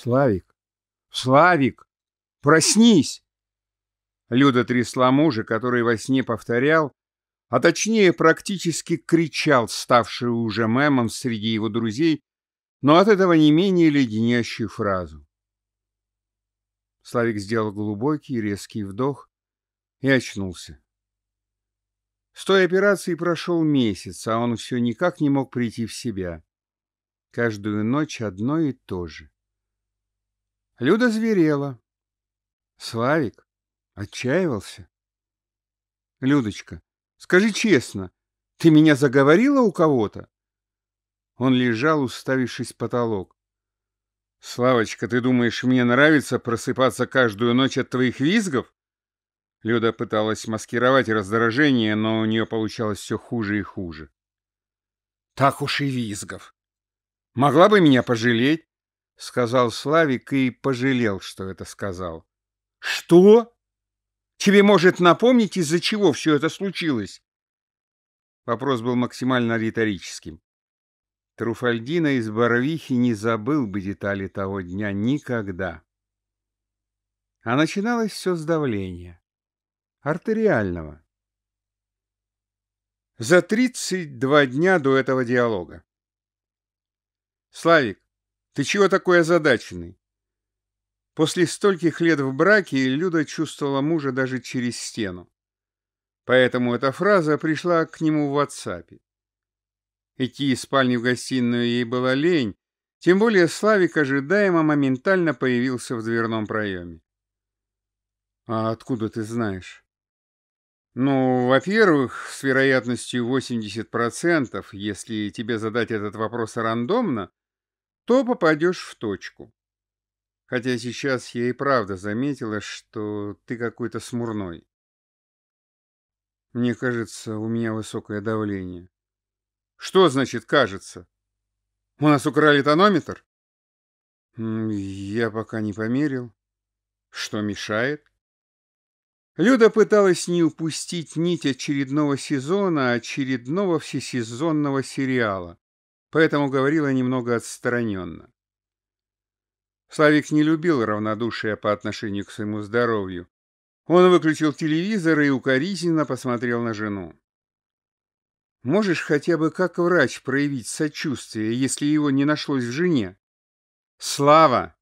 Славик! Славик! Проснись!» Люда трясла мужа, который во сне повторял, а точнее практически кричал, ставший уже мемом среди его друзей, но от этого не менее леденящую фразу. Славик сделал глубокий резкий вдох и очнулся. С той операции прошел месяц, а он все никак не мог прийти в себя. Каждую ночь одно и то же. Люда зверела. Славик отчаивался. Людочка, скажи честно, ты меня заговорила у кого-то? Он лежал, уставившись в потолок. Славочка, ты думаешь, мне нравится просыпаться каждую ночь от твоих визгов? Люда пыталась маскировать раздражение, но у нее получалось все хуже и хуже. Так уж и визгов. Могла бы меня пожалеть. — сказал Славик и пожалел, что это сказал. — Что? Тебе, может, напомнить, из-за чего все это случилось? Вопрос был максимально риторическим. Труфальдина из Боровихи не забыл бы детали того дня никогда. А начиналось все с давления. Артериального. За 32 дня до этого диалога. Славик, ты чего такой озадаченный? После стольких лет в браке Люда чувствовала мужа даже через стену. Поэтому эта фраза пришла к нему в WhatsApp. Идти из спальни в гостиную ей была лень, тем более Славик ожидаемо моментально появился в дверном проеме. «А откуда ты знаешь?» «Ну, во-первых, с вероятностью 80%, если тебе задать этот вопрос рандомно, то попадешь в точку. Хотя сейчас я и правда заметила, что ты какой-то смурной. Мне кажется, у меня высокое давление. Что значит «кажется»? У нас украли тонометр? Я пока не померил. Что мешает? Люда пыталась не упустить нить очередного сезона, а очередного всесезонного сериала поэтому говорила немного отстраненно. Славик не любил равнодушия по отношению к своему здоровью. Он выключил телевизор и укоризненно посмотрел на жену. «Можешь хотя бы как врач проявить сочувствие, если его не нашлось в жене?» «Слава!»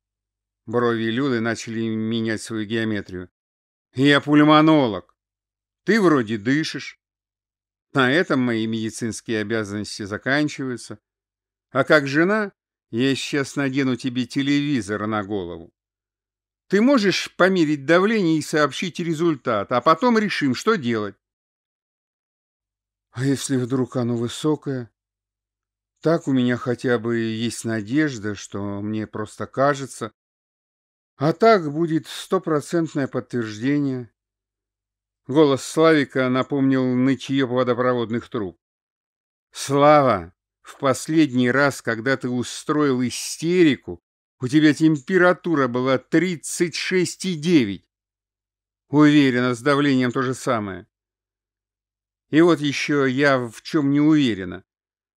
Брови Люды начали менять свою геометрию. «Я пульмонолог. Ты вроде дышишь. На этом мои медицинские обязанности заканчиваются. А как жена, я сейчас надену тебе телевизор на голову. Ты можешь померить давление и сообщить результат, а потом решим, что делать. А если вдруг оно высокое? Так у меня хотя бы есть надежда, что мне просто кажется. А так будет стопроцентное подтверждение. Голос Славика напомнил нытье водопроводных труб. «Слава, в последний раз, когда ты устроил истерику, у тебя температура была 36,9. Уверена, с давлением то же самое. И вот еще я в чем не уверена.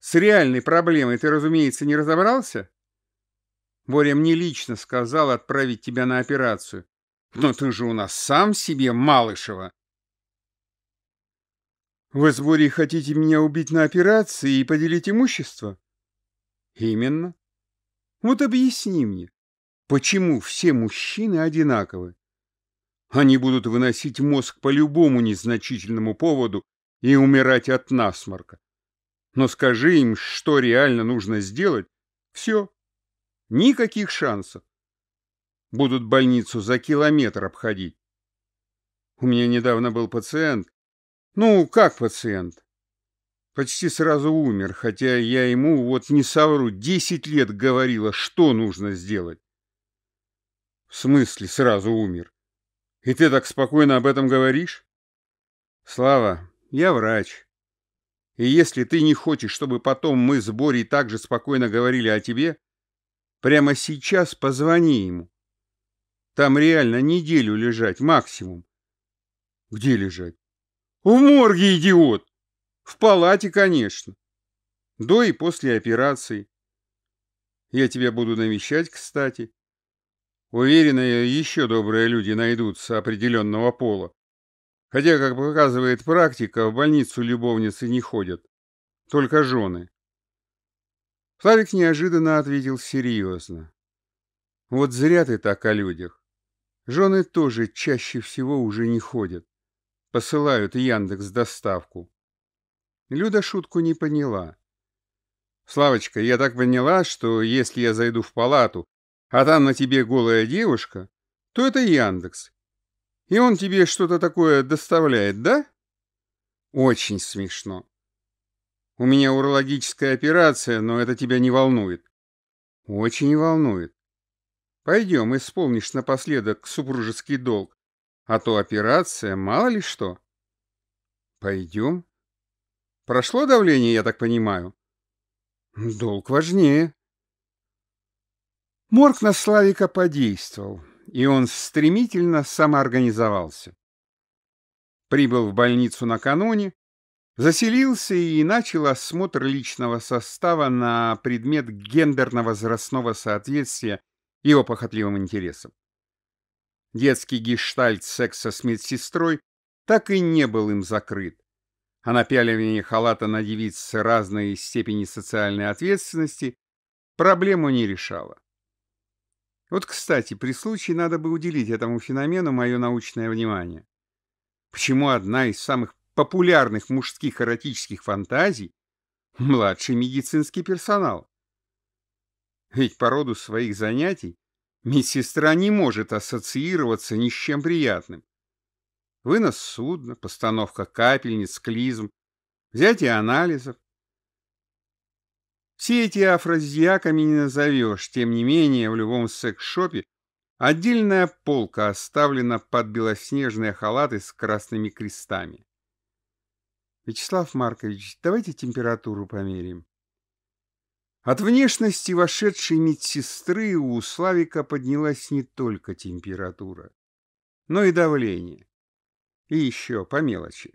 С реальной проблемой ты, разумеется, не разобрался? Боря мне лично сказал отправить тебя на операцию. Но ты же у нас сам себе, Малышева. Вы с Борей хотите меня убить на операции и поделить имущество? Именно. Вот объясни мне, почему все мужчины одинаковы? Они будут выносить мозг по любому незначительному поводу и умирать от насморка. Но скажи им, что реально нужно сделать, все. Никаких шансов. Будут больницу за километр обходить. У меня недавно был пациент, ну, как пациент? Почти сразу умер, хотя я ему, вот не совру, десять лет говорила, что нужно сделать. В смысле сразу умер? И ты так спокойно об этом говоришь? Слава, я врач. И если ты не хочешь, чтобы потом мы с Борей так же спокойно говорили о тебе, прямо сейчас позвони ему. Там реально неделю лежать, максимум. Где лежать? В морге, идиот! В палате, конечно. До и после операции. Я тебя буду навещать, кстати. Уверена, э, еще добрые люди найдутся определенного пола. Хотя, как показывает практика, в больницу любовницы не ходят. Только жены. Славик неожиданно ответил серьезно. Вот зря ты так о людях. Жены тоже чаще всего уже не ходят посылают Яндекс доставку. Люда шутку не поняла. Славочка, я так поняла, что если я зайду в палату, а там на тебе голая девушка, то это Яндекс. И он тебе что-то такое доставляет, да? Очень смешно. У меня урологическая операция, но это тебя не волнует. Очень волнует. Пойдем, исполнишь напоследок супружеский долг. А то операция, мало ли что. Пойдем. Прошло давление, я так понимаю? Долг важнее. Морг на Славика подействовал, и он стремительно самоорганизовался. Прибыл в больницу накануне, заселился и начал осмотр личного состава на предмет гендерно-возрастного соответствия его похотливым интересам. Детский гештальт секса с медсестрой так и не был им закрыт. А напяливание халата на девиц разной степени социальной ответственности проблему не решало. Вот, кстати, при случае надо бы уделить этому феномену мое научное внимание. Почему одна из самых популярных мужских эротических фантазий – младший медицинский персонал? Ведь по роду своих занятий Медсестра не может ассоциироваться ни с чем приятным. Вынос судна, постановка капельниц, клизм, взятие анализов. Все эти афродизиаками не назовешь, тем не менее в любом секс-шопе отдельная полка оставлена под белоснежные халаты с красными крестами. Вячеслав Маркович, давайте температуру померим. От внешности вошедшей медсестры у Славика поднялась не только температура, но и давление. И еще по мелочи.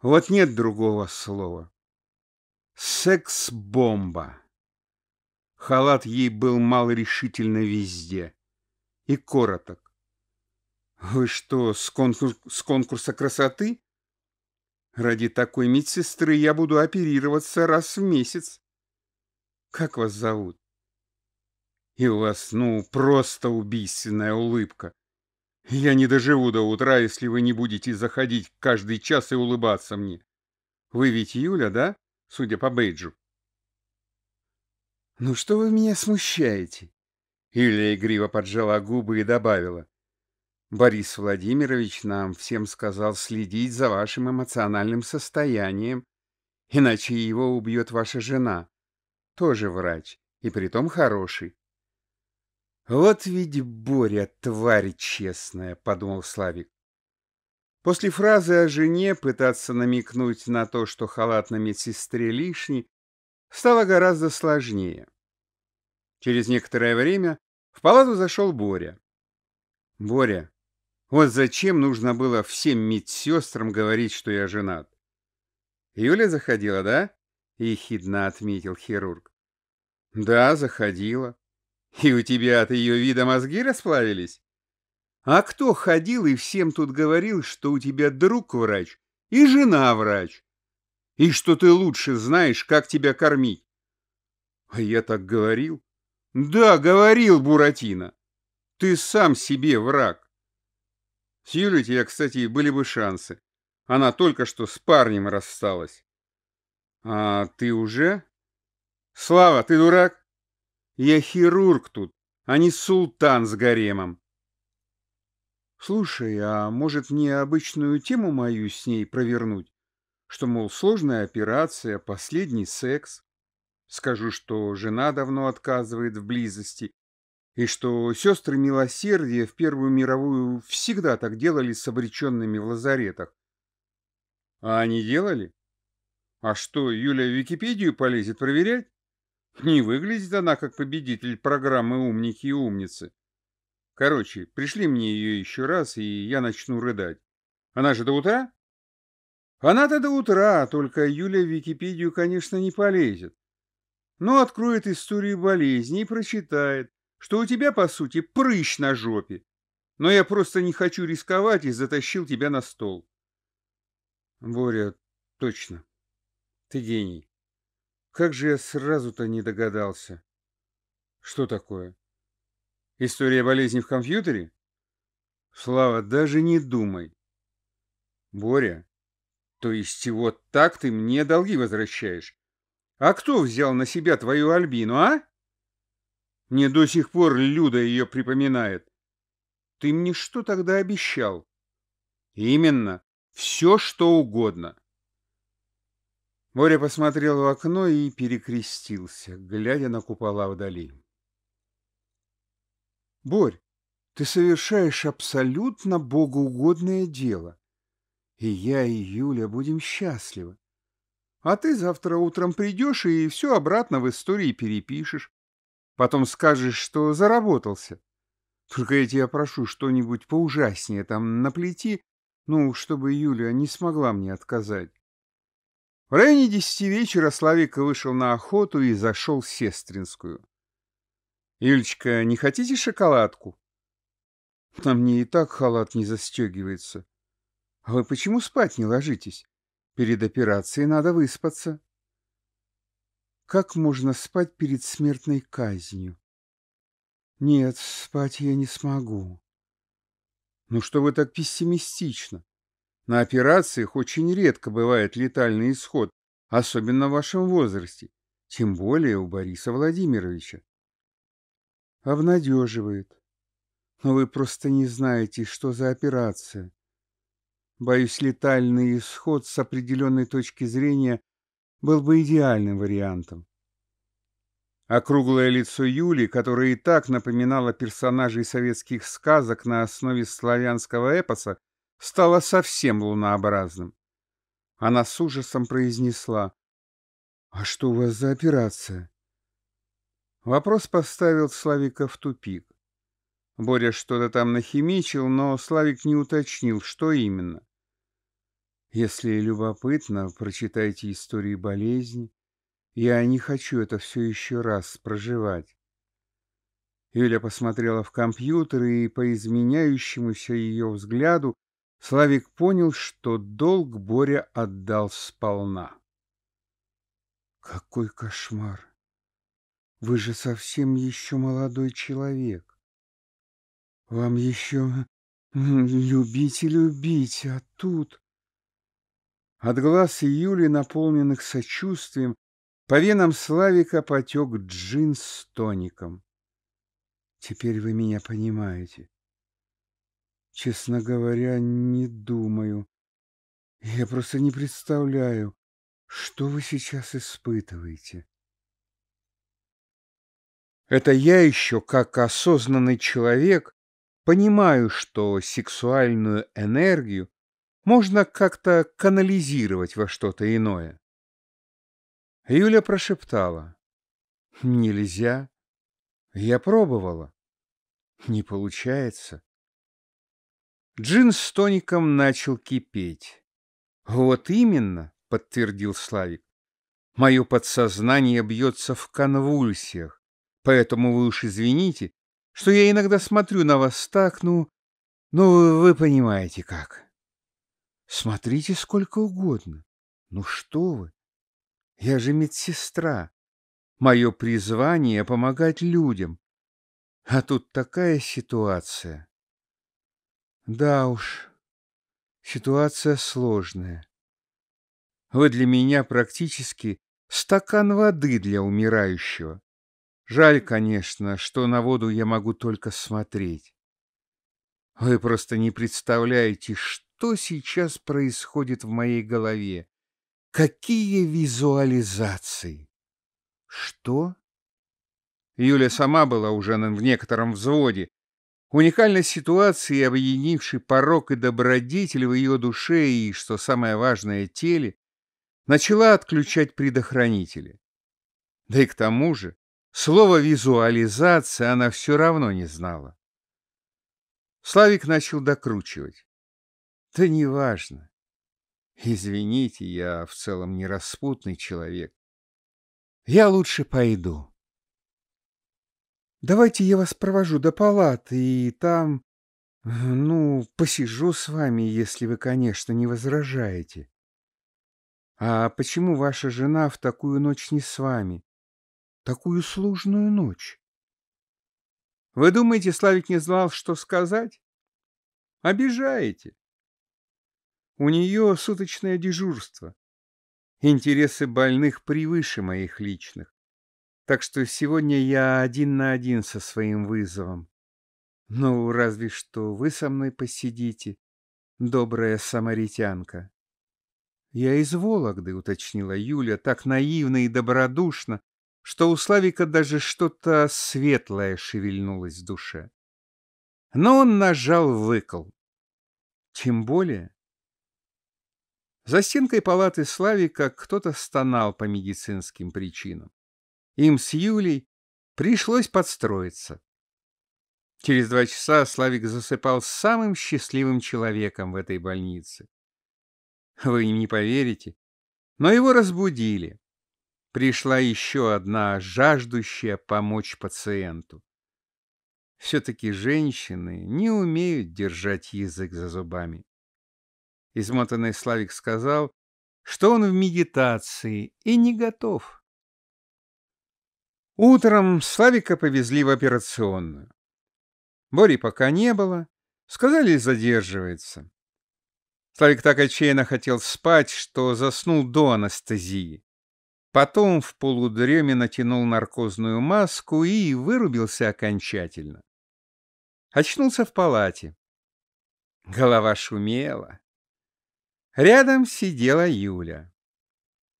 Вот нет другого слова. Секс-бомба. Халат ей был малорешительно везде. И короток. Вы что, с, конкур... с конкурса красоты? Ради такой медсестры я буду оперироваться раз в месяц. Как вас зовут? И у вас, ну, просто убийственная улыбка. Я не доживу до утра, если вы не будете заходить каждый час и улыбаться мне. Вы ведь Юля, да? Судя по бейджу. Ну что вы меня смущаете? Юлия игриво поджала губы и добавила. Борис Владимирович нам всем сказал следить за вашим эмоциональным состоянием, иначе его убьет ваша жена тоже врач, и притом хороший. «Вот ведь Боря, тварь честная», — подумал Славик. После фразы о жене пытаться намекнуть на то, что халат на медсестре лишний, стало гораздо сложнее. Через некоторое время в палату зашел Боря. «Боря, вот зачем нужно было всем медсестрам говорить, что я женат?» «Юля заходила, да?» — ехидно отметил хирург. «Да, заходила. И у тебя от ее вида мозги расплавились? А кто ходил и всем тут говорил, что у тебя друг врач и жена врач, и что ты лучше знаешь, как тебя кормить?» «А я так говорил?» «Да, говорил, Буратино. Ты сам себе враг». С Юлей тебя, кстати, были бы шансы. Она только что с парнем рассталась. А ты уже? Слава, ты дурак? Я хирург тут, а не султан с гаремом. Слушай, а может мне обычную тему мою с ней провернуть? Что, мол, сложная операция, последний секс. Скажу, что жена давно отказывает в близости, и что сестры милосердия в Первую мировую всегда так делали с обреченными в лазаретах. А они делали? А что, Юля в Википедию полезет проверять? Не выглядит она как победитель программы «Умники и умницы». Короче, пришли мне ее еще раз, и я начну рыдать. Она же до утра? Она-то до утра, только Юля в Википедию, конечно, не полезет. Но ну, откроет историю болезни и прочитает, что у тебя, по сути, прыщ на жопе. Но я просто не хочу рисковать и затащил тебя на стол. Боря, точно. Ты гений. Как же я сразу-то не догадался. Что такое? История болезни в компьютере? Слава, даже не думай. Боря, то есть чего так ты мне долги возвращаешь? А кто взял на себя твою Альбину, а? Мне до сих пор Люда ее припоминает. Ты мне что тогда обещал? Именно, все что угодно. Боря посмотрел в окно и перекрестился, глядя на купола вдали. «Борь, ты совершаешь абсолютно богоугодное дело, и я и Юля будем счастливы. А ты завтра утром придешь и все обратно в истории перепишешь. Потом скажешь, что заработался. Только я тебя прошу что-нибудь поужаснее там наплети, ну, чтобы Юля не смогла мне отказать. В районе десяти вечера Славик вышел на охоту и зашел в Сестринскую. «Ильечка, не хотите шоколадку?» «На мне и так халат не застегивается». «А вы почему спать не ложитесь? Перед операцией надо выспаться». «Как можно спать перед смертной казнью?» «Нет, спать я не смогу». «Ну что вы так пессимистично? На операциях очень редко бывает летальный исход, особенно в вашем возрасте, тем более у Бориса Владимировича. Обнадеживает. Но вы просто не знаете, что за операция. Боюсь, летальный исход с определенной точки зрения был бы идеальным вариантом. Округлое лицо Юли, которое и так напоминало персонажей советских сказок на основе славянского эпоса, стало совсем лунообразным. Она с ужасом произнесла. «А что у вас за операция?» Вопрос поставил Славика в тупик. Боря что-то там нахимичил, но Славик не уточнил, что именно. Если любопытно, прочитайте истории болезни. Я не хочу это все еще раз проживать. Юля посмотрела в компьютер, и по изменяющемуся ее взгляду Славик понял, что долг Боря отдал сполна. «Какой кошмар! Вы же совсем еще молодой человек. Вам еще любить и любить, а тут...» От глаз Юли, наполненных сочувствием, по венам Славика потек джин с тоником. «Теперь вы меня понимаете. Честно говоря, не думаю. Я просто не представляю, что вы сейчас испытываете. Это я еще, как осознанный человек, понимаю, что сексуальную энергию можно как-то канализировать во что-то иное. Юля прошептала. «Нельзя. Я пробовала. Не получается. Джин с тоником начал кипеть. «Вот именно», — подтвердил Славик. «Мое подсознание бьется в конвульсиях, поэтому вы уж извините, что я иногда смотрю на вас так, ну... Ну, вы, понимаете как. Смотрите сколько угодно. Ну что вы? Я же медсестра. Мое призвание — помогать людям. А тут такая ситуация. Да уж, ситуация сложная. Вы для меня практически стакан воды для умирающего. Жаль, конечно, что на воду я могу только смотреть. Вы просто не представляете, что сейчас происходит в моей голове. Какие визуализации? Что? Юля сама была уже в некотором взводе, Уникальность ситуации, объединивший порог и добродетель в ее душе и, что самое важное, теле, начала отключать предохранители. Да и к тому же, слово «визуализация» она все равно не знала. Славик начал докручивать. «Да неважно. Извините, я в целом нераспутный человек. Я лучше пойду». Давайте я вас провожу до палаты и там... Ну, посижу с вами, если вы, конечно, не возражаете. А почему ваша жена в такую ночь не с вами? Такую сложную ночь? Вы думаете, Славик не знал, что сказать? Обижаете. У нее суточное дежурство. Интересы больных превыше моих личных. Так что сегодня я один на один со своим вызовом. Ну, разве что вы со мной посидите, добрая самаритянка. Я из Вологды, уточнила Юля, так наивно и добродушно, что у Славика даже что-то светлое шевельнулось в душе. Но он нажал выкол. Тем более... За стенкой палаты Славика кто-то стонал по медицинским причинам. Им с Юлей пришлось подстроиться. Через два часа Славик засыпал самым счастливым человеком в этой больнице. Вы не поверите, но его разбудили. Пришла еще одна жаждущая помочь пациенту. Все-таки женщины не умеют держать язык за зубами. Измотанный Славик сказал, что он в медитации и не готов Утром Славика повезли в операционную. Бори пока не было. Сказали, задерживается. Славик так отчаянно хотел спать, что заснул до анестезии. Потом в полудреме натянул наркозную маску и вырубился окончательно. Очнулся в палате. Голова шумела. Рядом сидела Юля.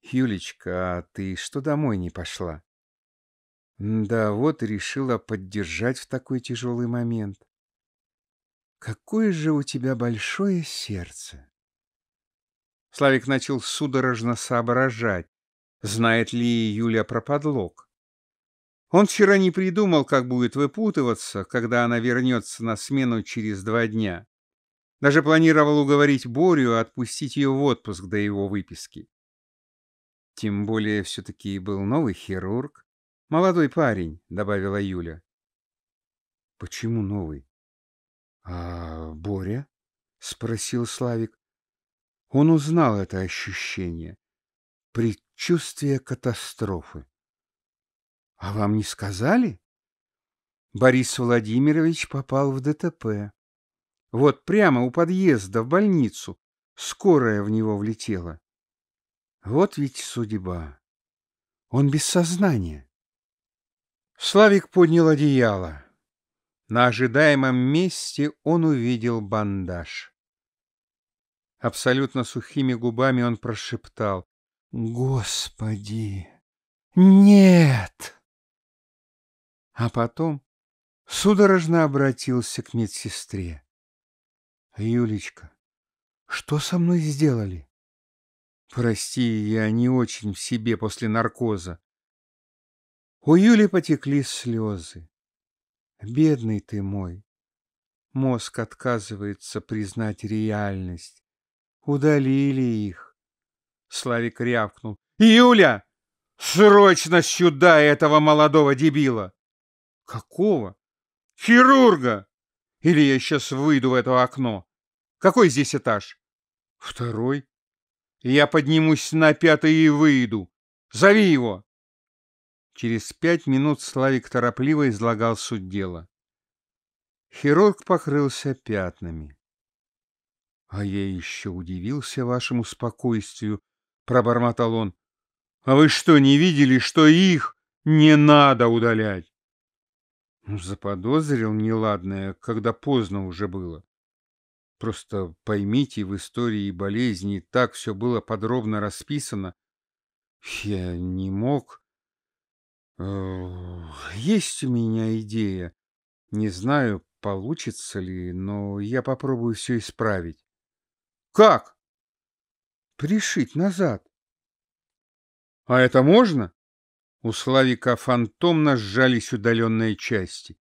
«Юлечка, а ты что домой не пошла?» Да, вот решила поддержать в такой тяжелый момент. Какое же у тебя большое сердце! Славик начал судорожно соображать, знает ли Юля про подлог. Он вчера не придумал, как будет выпутываться, когда она вернется на смену через два дня. Даже планировал уговорить Борю отпустить ее в отпуск до его выписки. Тем более все-таки был новый хирург, Молодой парень, добавила Юля. Почему новый? А Боря? спросил Славик. Он узнал это ощущение. Предчувствие катастрофы. А вам не сказали? Борис Владимирович попал в ДТП. Вот прямо у подъезда в больницу. Скорая в него влетела. Вот ведь судьба. Он без сознания. Славик поднял одеяло. На ожидаемом месте он увидел бандаж. Абсолютно сухими губами он прошептал «Господи! Нет!» А потом судорожно обратился к медсестре. «Юлечка, что со мной сделали?» «Прости, я не очень в себе после наркоза. У Юли потекли слезы. Бедный ты мой. Мозг отказывается признать реальность. Удалили их. Славик рявкнул. Юля! Срочно сюда этого молодого дебила! Какого? Хирурга! Или я сейчас выйду в это окно. Какой здесь этаж? Второй. Я поднимусь на пятый и выйду. Зови его. Через пять минут Славик торопливо излагал суть дела. Хирург покрылся пятнами. — А я еще удивился вашему спокойствию, — пробормотал он. — А вы что, не видели, что их не надо удалять? Ну, заподозрил неладное, когда поздно уже было. Просто поймите, в истории болезни так все было подробно расписано. Я не мог есть у меня идея. Не знаю, получится ли, но я попробую все исправить. Как? Пришить назад. А это можно? У Славика фантомно сжались удаленные части.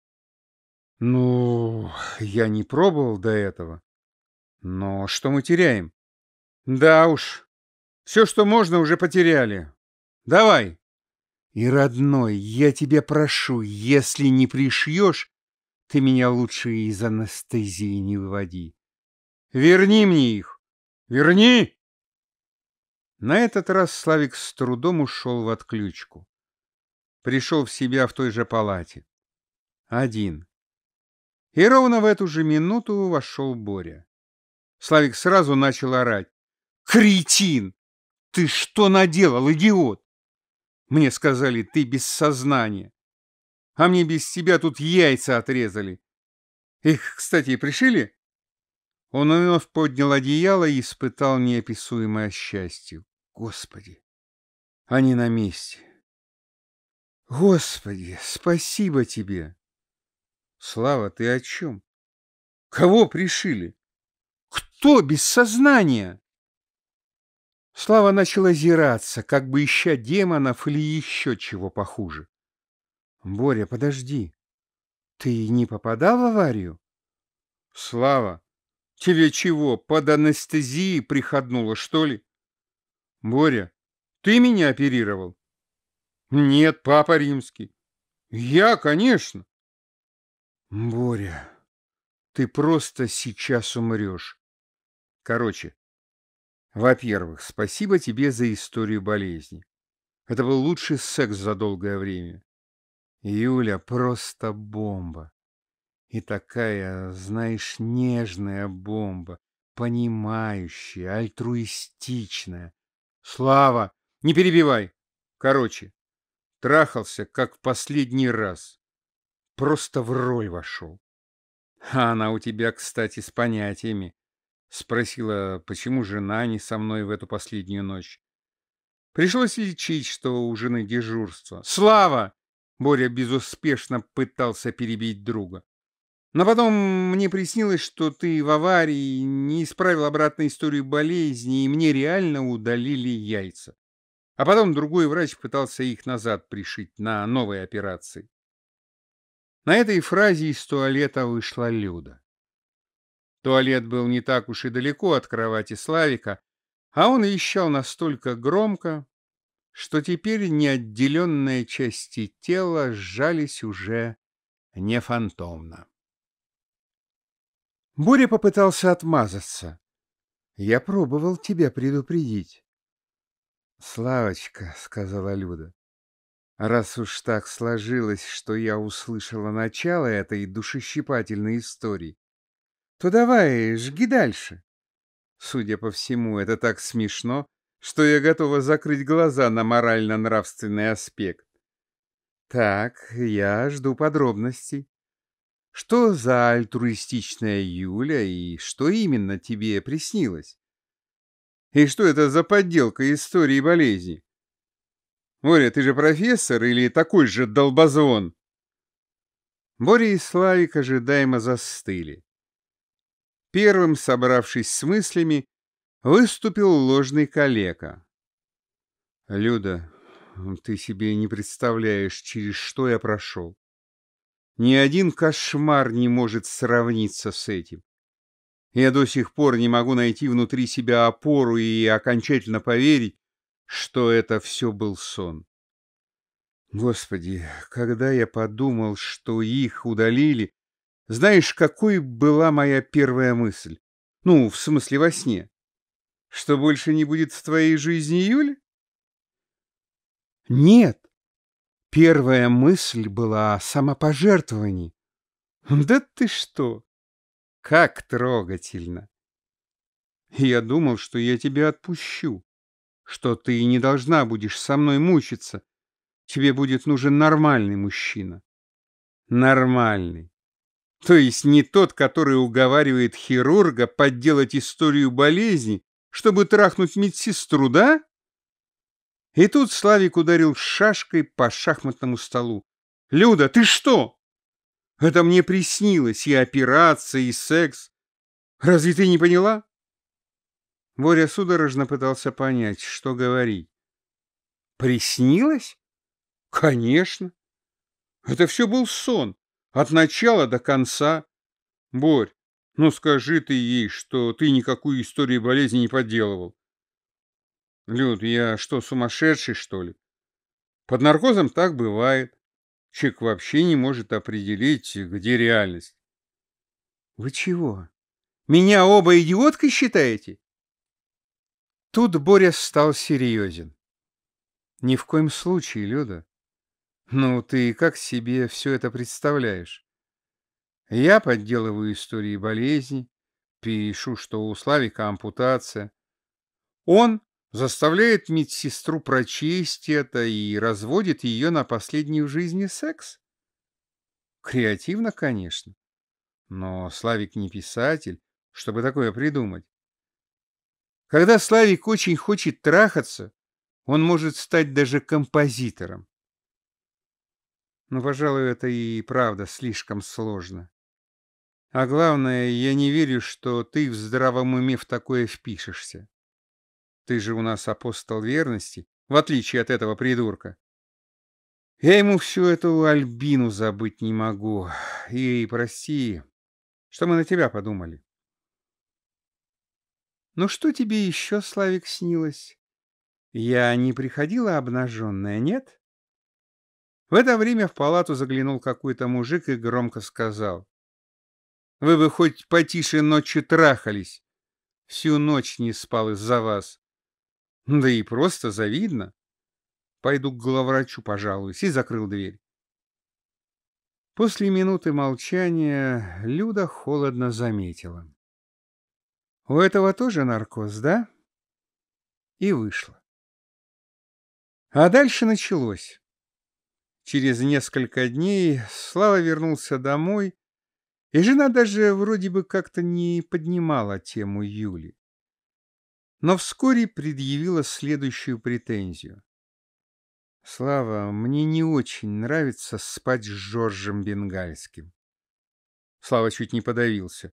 Ну, я не пробовал до этого. Но что мы теряем? Да уж, все, что можно, уже потеряли. Давай, и, родной, я тебя прошу, если не пришьешь, ты меня лучше из анестезии не выводи. Верни мне их! Верни!» На этот раз Славик с трудом ушел в отключку. Пришел в себя в той же палате. Один. И ровно в эту же минуту вошел Боря. Славик сразу начал орать. «Кретин! Ты что наделал, идиот? Мне сказали, ты без сознания. А мне без тебя тут яйца отрезали. Их, кстати, пришили? Он вновь поднял одеяло и испытал неописуемое счастье. Господи, они на месте. Господи, спасибо тебе. Слава, ты о чем? Кого пришили? Кто без сознания? Слава начала зираться, как бы ища демонов или еще чего похуже. «Боря, подожди. Ты не попадал в аварию?» «Слава, тебе чего, под анестезией приходнуло, что ли?» «Боря, ты меня оперировал?» «Нет, папа римский». «Я, конечно». «Боря, ты просто сейчас умрешь. Короче, во-первых, спасибо тебе за историю болезни. Это был лучший секс за долгое время. Юля просто бомба. И такая, знаешь, нежная бомба, понимающая, альтруистичная. Слава, не перебивай. Короче, трахался, как в последний раз. Просто в роль вошел. А она у тебя, кстати, с понятиями. Спросила, почему жена не со мной в эту последнюю ночь. Пришлось лечить, что у жены дежурство. «Слава!» — Боря безуспешно пытался перебить друга. Но потом мне приснилось, что ты в аварии не исправил обратно историю болезни, и мне реально удалили яйца. А потом другой врач пытался их назад пришить на новые операции. На этой фразе из туалета вышла Люда. Туалет был не так уж и далеко от кровати Славика, а он вещал настолько громко, что теперь неотделенные части тела сжались уже не фантомно. Боря попытался отмазаться. «Я пробовал тебя предупредить». «Славочка», — сказала Люда, — «раз уж так сложилось, что я услышала начало этой душещипательной истории, то давай, жги дальше. Судя по всему, это так смешно, что я готова закрыть глаза на морально-нравственный аспект. Так, я жду подробностей. Что за альтруистичная Юля и что именно тебе приснилось? И что это за подделка истории болезни? Боря, ты же профессор или такой же долбозвон? Боря и Славик ожидаемо застыли. Первым, собравшись с мыслями, выступил ложный калека. «Люда, ты себе не представляешь, через что я прошел. Ни один кошмар не может сравниться с этим. Я до сих пор не могу найти внутри себя опору и окончательно поверить, что это все был сон. Господи, когда я подумал, что их удалили, знаешь, какой была моя первая мысль? Ну, в смысле, во сне. Что больше не будет в твоей жизни, Юль? Нет. Первая мысль была о самопожертвовании. Да ты что? Как трогательно. Я думал, что я тебя отпущу, что ты не должна будешь со мной мучиться. Тебе будет нужен нормальный мужчина. Нормальный. То есть не тот, который уговаривает хирурга подделать историю болезни, чтобы трахнуть медсестру, да? И тут Славик ударил шашкой по шахматному столу. «Люда, ты что?» «Это мне приснилось и операция, и секс. Разве ты не поняла?» Боря судорожно пытался понять, что говорить. «Приснилось?» «Конечно. Это все был сон. От начала до конца. Борь, ну скажи ты ей, что ты никакую историю болезни не подделывал. Люд, я что, сумасшедший, что ли? Под наркозом так бывает. Человек вообще не может определить, где реальность. Вы чего? Меня оба идиоткой считаете? Тут Боря стал серьезен. Ни в коем случае, Люда. Ну, ты как себе все это представляешь? Я подделываю истории болезни, пишу, что у Славика ампутация. Он заставляет медсестру прочесть это и разводит ее на последний в жизни секс. Креативно, конечно. Но Славик не писатель, чтобы такое придумать. Когда Славик очень хочет трахаться, он может стать даже композитором но, пожалуй, это и правда слишком сложно. А главное, я не верю, что ты в здравом уме в такое впишешься. Ты же у нас апостол верности, в отличие от этого придурка. Я ему всю эту Альбину забыть не могу. И прости, что мы на тебя подумали. Ну что тебе еще, Славик, снилось? Я не приходила обнаженная, нет? В это время в палату заглянул какой-то мужик и громко сказал. «Вы бы хоть потише ночью трахались. Всю ночь не спал из-за вас. Да и просто завидно. Пойду к главврачу, пожалуюсь, и закрыл дверь. После минуты молчания Люда холодно заметила. «У этого тоже наркоз, да?» И вышла. А дальше началось. Через несколько дней Слава вернулся домой, и жена даже вроде бы как-то не поднимала тему Юли. Но вскоре предъявила следующую претензию. «Слава, мне не очень нравится спать с Жоржем Бенгальским». Слава чуть не подавился.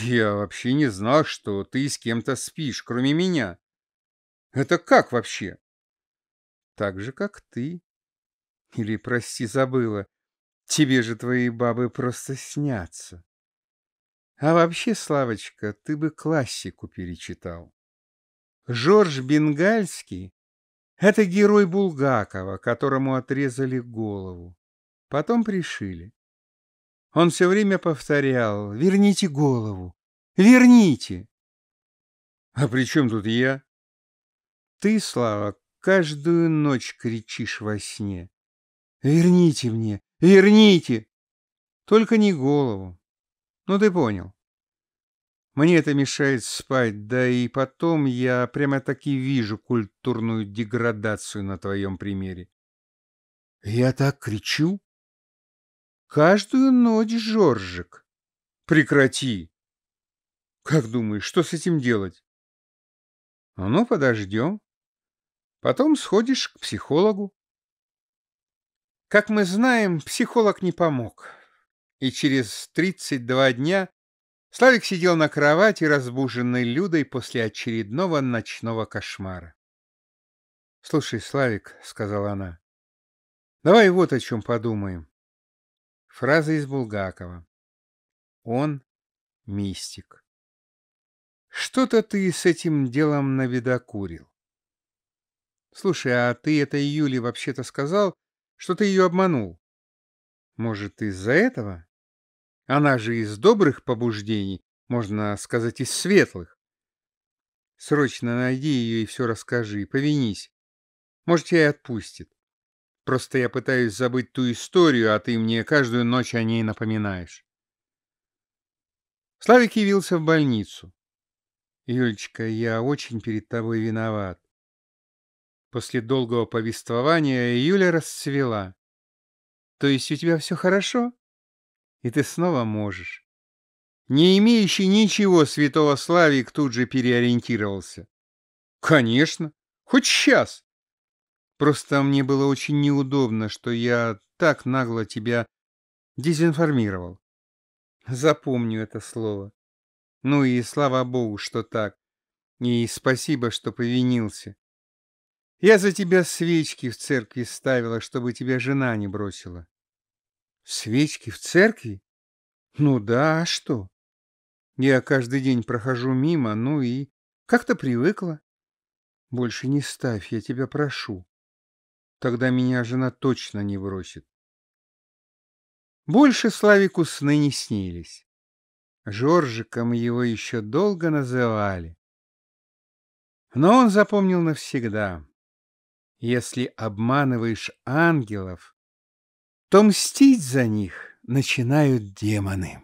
«Я вообще не знал, что ты с кем-то спишь, кроме меня. Это как вообще?» «Так же, как ты», или, прости, забыла. Тебе же твои бабы просто снятся. А вообще, Славочка, ты бы классику перечитал. Жорж Бенгальский — это герой Булгакова, которому отрезали голову. Потом пришили. Он все время повторял «Верните голову! Верните!» «А при чем тут я?» «Ты, Слава, каждую ночь кричишь во сне. «Верните мне! Верните!» «Только не голову. Ну, ты понял. Мне это мешает спать, да и потом я прямо-таки вижу культурную деградацию на твоем примере». «Я так кричу?» «Каждую ночь, Жоржик. Прекрати!» «Как думаешь, что с этим делать?» а «Ну, подождем. Потом сходишь к психологу. Как мы знаем, психолог не помог. И через 32 дня Славик сидел на кровати, разбуженный Людой после очередного ночного кошмара. «Слушай, Славик», — сказала она, — «давай вот о чем подумаем». Фраза из Булгакова. «Он — мистик». «Что-то ты с этим делом наведокурил». «Слушай, а ты это Юле вообще-то сказал?» что ты ее обманул. Может, из-за этого? Она же из добрых побуждений, можно сказать, из светлых. Срочно найди ее и все расскажи, повинись. Может, тебя и отпустит. Просто я пытаюсь забыть ту историю, а ты мне каждую ночь о ней напоминаешь. Славик явился в больницу. Юлечка, я очень перед тобой виноват. После долгого повествования Юля расцвела. «То есть у тебя все хорошо? И ты снова можешь?» Не имеющий ничего святого Славик тут же переориентировался. «Конечно! Хоть сейчас!» «Просто мне было очень неудобно, что я так нагло тебя дезинформировал. Запомню это слово. Ну и слава богу, что так. И спасибо, что повинился. Я за тебя свечки в церкви ставила, чтобы тебя жена не бросила. Свечки в церкви? Ну да, а что? Я каждый день прохожу мимо, ну и как-то привыкла. Больше не ставь, я тебя прошу. Тогда меня жена точно не бросит. Больше Славику сны не снились. Жоржиком его еще долго называли. Но он запомнил навсегда. Если обманываешь ангелов, то мстить за них начинают демоны.